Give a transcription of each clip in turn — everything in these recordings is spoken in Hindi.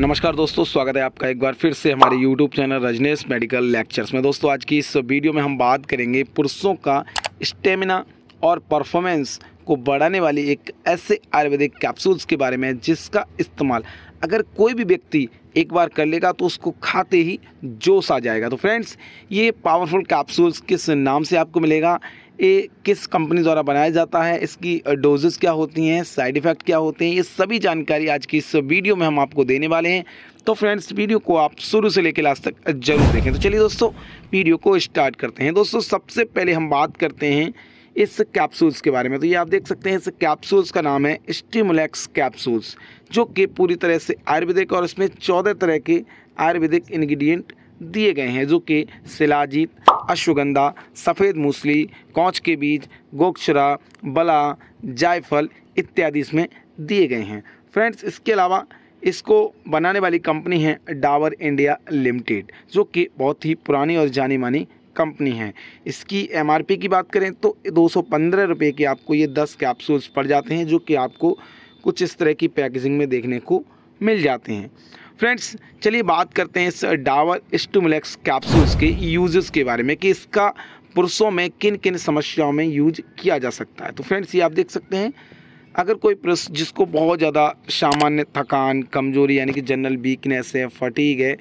नमस्कार दोस्तों स्वागत है आपका एक बार फिर से हमारे YouTube channel Rajnesh medical lectures में दोस्तों आज की इस वीडियो में हम बात करेंगे पुरुषों का स्टेमिना और परफॉर्मेंस को बढ़ाने वाली एक ऐसे आयुर्वेदिक कैप्सूल्स के बारे में जिसका इस्तेमाल अगर कोई भी व्यक्ति एक बार कर लेगा तो उसको खाते ही जोश आ जाएगा तो फ्रेंड्स ये पावरफुल कैप्सूल्स किस नाम से आपको मिलेगा ये किस कंपनी द्वारा बनाया जाता है इसकी डोजेस क्या होती हैं साइड इफ़ेक्ट क्या होते हैं ये सभी जानकारी आज की इस वीडियो में हम आपको देने वाले हैं तो फ्रेंड्स वीडियो को आप शुरू से लेकर लास्ट तक जरूर देखें तो चलिए दोस्तों वीडियो को स्टार्ट करते हैं दोस्तों सबसे पहले हम बात करते हैं इस कैप्सूल्स के बारे में तो ये आप देख सकते हैं इस कैप्सूल्स का नाम है स्टिमुलेक्स कैप्सूल्स जो कि पूरी तरह से आयुर्वेदिक और इसमें चौदह तरह के आयुर्वेदिक इन्ग्रीडियंट दिए गए हैं जो कि सिलाजीत अश्वगंधा सफ़ेद मूसली कौच के बीज गोक्षरा बला जायफल इत्यादि इसमें दिए गए हैं फ्रेंड्स इसके अलावा इसको बनाने वाली कंपनी है डावर इंडिया लिमिटेड जो कि बहुत ही पुरानी और जानी मानी कंपनी है इसकी एमआरपी की बात करें तो दो सौ रुपये के आपको ये दस कैप्सूल्स पड़ जाते हैं जो कि आपको कुछ इस तरह की पैकेजिंग में देखने को मिल जाते हैं फ्रेंड्स चलिए बात करते हैं इस डावर स्टूमलेक्स कैप्सूल्स के यूजेस के बारे में कि इसका पुरुषों में किन किन समस्याओं में यूज किया जा सकता है तो फ्रेंड्स ये आप देख सकते हैं अगर कोई पुरुष जिसको बहुत ज़्यादा सामान्य थकान कमजोरी यानी कि जनरल वीकनेस है फटीक है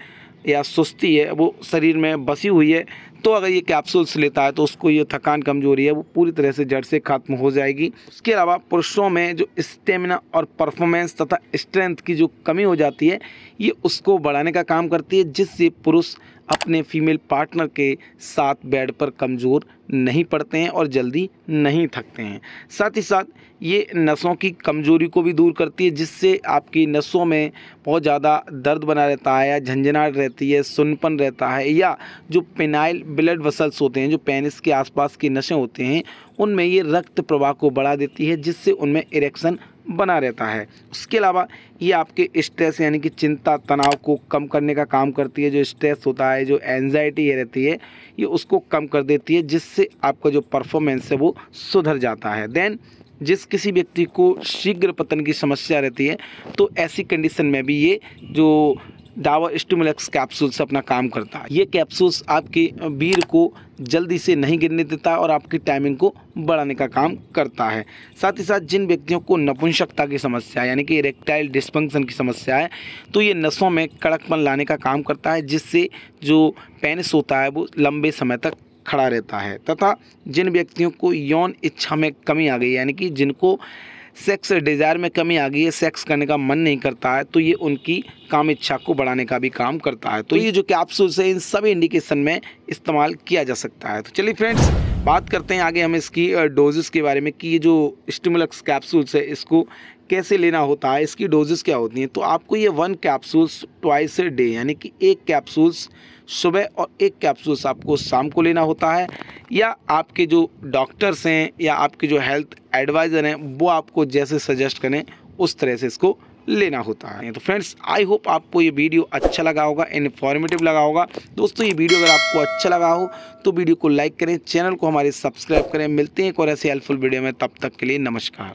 या सुस्ती है वो शरीर में बसी हुई है तो अगर ये कैप्सूल्स लेता है तो उसको ये थकान कमजोरी है वो पूरी तरह से जड़ से खत्म हो जाएगी उसके अलावा पुरुषों में जो स्टेमिना और परफॉर्मेंस तथा स्ट्रेंथ की जो कमी हो जाती है ये उसको बढ़ाने का काम करती है जिससे पुरुष अपने फीमेल पार्टनर के साथ बेड पर कमज़ोर नहीं पड़ते हैं और जल्दी नहीं थकते हैं साथ ही साथ ये नसों की कमज़ोरी को भी दूर करती है जिससे आपकी नसों में बहुत ज़्यादा दर्द बना रहता है या झंझनाट रहती है सुनपन रहता है या जो पेनाइल ब्लड वसल्स होते हैं जो पेनिस के आसपास की नशें होते हैं उनमें ये रक्त प्रवाह को बढ़ा देती है जिससे उनमें इरेक्शन बना रहता है उसके अलावा ये आपके स्ट्रेस यानी कि चिंता तनाव को कम करने का काम करती है जो स्ट्रेस होता है जो एनजाइटी रहती है ये उसको कम कर देती है जिससे आपका जो परफॉर्मेंस है वो सुधर जाता है देन जिस किसी व्यक्ति को शीघ्र पतन की समस्या रहती है तो ऐसी कंडीशन में भी ये जो डावर स्टिमुलेक्स कैप्सूल से अपना काम करता है ये कैप्सूल्स आपके बीर को जल्दी से नहीं गिरने देता और आपकी टाइमिंग को बढ़ाने का काम करता है साथ ही साथ जिन व्यक्तियों को नपुंसकता की समस्या यानी कि इरेक्टाइल डिस्फंक्शन की समस्या है तो ये नसों में कड़कपन लाने का काम करता है जिससे जो पेनिस होता है वो लंबे समय तक खड़ा रहता है तथा जिन व्यक्तियों को यौन इच्छा में कमी आ गई यानी कि जिनको सेक्स डिज़ायर में कमी आ गई है सेक्स करने का मन नहीं करता है तो ये उनकी काम इच्छा को बढ़ाने का भी काम करता है तो ये जो कैप्सूल्स है इन सभी इंडिकेशन में इस्तेमाल किया जा सकता है तो चलिए फ्रेंड्स बात करते हैं आगे हम इसकी डोजेस के बारे में कि ये जो स्टिमुलक्स कैप्सूल्स है इसको कैसे लेना होता है इसकी डोजेस क्या होती हैं तो आपको ये वन कैप्सूल्स ट्वाइस डे यानी कि एक कैप्सूल्स सुबह और एक कैप्सूल्स आपको शाम को लेना होता है या आपके जो डॉक्टर्स हैं या आपके जो हेल्थ एडवाइज़र हैं वो आपको जैसे सजेस्ट करें उस तरह से इसको लेना होता है तो फ्रेंड्स आई होप आपको ये वीडियो अच्छा लगा होगा इन्फॉर्मेटिव लगा होगा दोस्तों ये वीडियो अगर आपको अच्छा लगा हो तो वीडियो को लाइक करें चैनल को हमारे सब्सक्राइब करें मिलते हैं एक और ऐसे हेल्पफुल वीडियो में तब तक के लिए नमस्कार